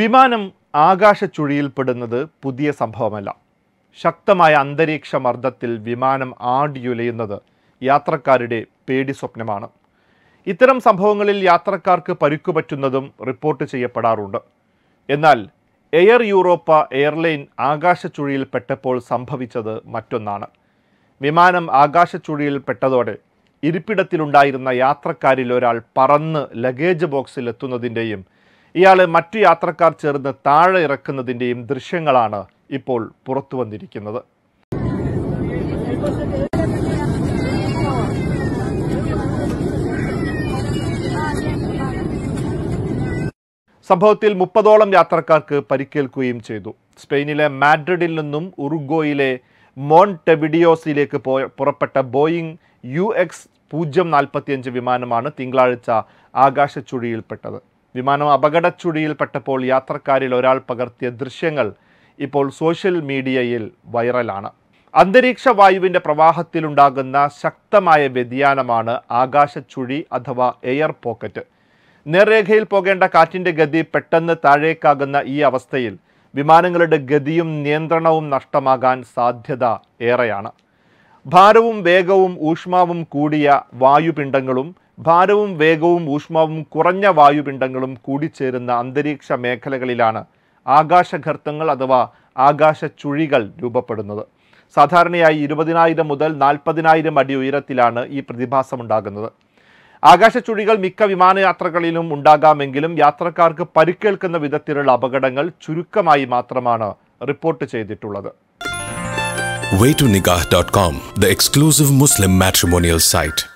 വിമാനം ആകാശച്ചുഴിയിൽപ്പെടുന്നത് പുതിയ സംഭവമല്ല ശക്തമായ അന്തരീക്ഷ മർദ്ദത്തിൽ വിമാനം ആടിയുലയുന്നത് യാത്രക്കാരുടെ പേടി സ്വപ്നമാണ് ഇത്തരം സംഭവങ്ങളിൽ യാത്രക്കാർക്ക് പരുക്കുപറ്റുന്നതും റിപ്പോർട്ട് ചെയ്യപ്പെടാറുണ്ട് എന്നാൽ എയർ യൂറോപ്പ എയർലൈൻ ആകാശച്ചുഴിയിൽപ്പെട്ടപ്പോൾ സംഭവിച്ചത് മറ്റൊന്നാണ് വിമാനം ആകാശച്ചുഴിയിൽപ്പെട്ടതോടെ ഇരിപ്പിടത്തിലുണ്ടായിരുന്ന യാത്രക്കാരിൽ ഒരാൾ പറന്ന് ലഗേജ് ബോക്സിൽ എത്തുന്നതിൻ്റെയും ഇയാൾ മറ്റു യാത്രക്കാർ ചേർന്ന് താഴെ ഇറക്കുന്നതിൻ്റെയും ദൃശ്യങ്ങളാണ് ഇപ്പോൾ പുറത്തു വന്നിരിക്കുന്നത് സംഭവത്തിൽ മുപ്പതോളം യാത്രക്കാർക്ക് പരിക്കേൽക്കുകയും ചെയ്തു സ്പെയിനിലെ മാഡ്രിഡിൽ നിന്നും ഉറുഗോയിലെ മോൺടെബിഡിയോസിലേക്ക് പുറപ്പെട്ട ബോയിങ് യു എക്സ് പൂജ്യം നാൽപ്പത്തിയഞ്ച് വിമാനമാണ് തിങ്കളാഴ്ച ആകാശച്ചുഴിയിൽപ്പെട്ടത് വിമാനം അപകടച്ചുഴിയിൽപ്പെട്ടപ്പോൾ യാത്രക്കാരിൽ ഒരാൾ പകർത്തിയ ദൃശ്യങ്ങൾ ഇപ്പോൾ സോഷ്യൽ മീഡിയയിൽ വൈറലാണ് അന്തരീക്ഷ വായുവിൻ്റെ പ്രവാഹത്തിലുണ്ടാകുന്ന ശക്തമായ വ്യതിയാനമാണ് ആകാശച്ചുഴി അഥവാ എയർ പോക്കറ്റ് നേർരേഖയിൽ പോകേണ്ട കാറ്റിൻ്റെ ഗതി പെട്ടെന്ന് താഴേക്കാകുന്ന ഈ അവസ്ഥയിൽ വിമാനങ്ങളുടെ ഗതിയും നിയന്ത്രണവും നഷ്ടമാകാൻ സാധ്യത ഏറെയാണ് ഭാരവും വേഗവും ഊഷ്മാവും കൂടിയ വായുപിണ്ഡങ്ങളും ഭാരവും വേഗവും ഊഷ്മാവും കുറഞ്ഞ വായുപിണ്ഡങ്ങളും കൂടിച്ചേരുന്ന അന്തരീക്ഷ മേഖലകളിലാണ് ആകാശഘർത്തങ്ങൾ അഥവാ ആകാശ ചുഴികൾ രൂപപ്പെടുന്നത് സാധാരണയായി ഇരുപതിനായിരം മുതൽ നാൽപ്പതിനായിരം അടി ഉയരത്തിലാണ് ഈ പ്രതിഭാസമുണ്ടാകുന്നത് ആകാശച്ചുഴികൾ മിക്ക വിമാനയാത്രകളിലും ഉണ്ടാകാമെങ്കിലും യാത്രക്കാർക്ക് പരിക്കേൽക്കുന്ന വിധത്തിലുള്ള അപകടങ്ങൾ ചുരുക്കമായി മാത്രമാണ് റിപ്പോർട്ട് ചെയ്തിട്ടുള്ളത് way the exclusive muslim matrimonial site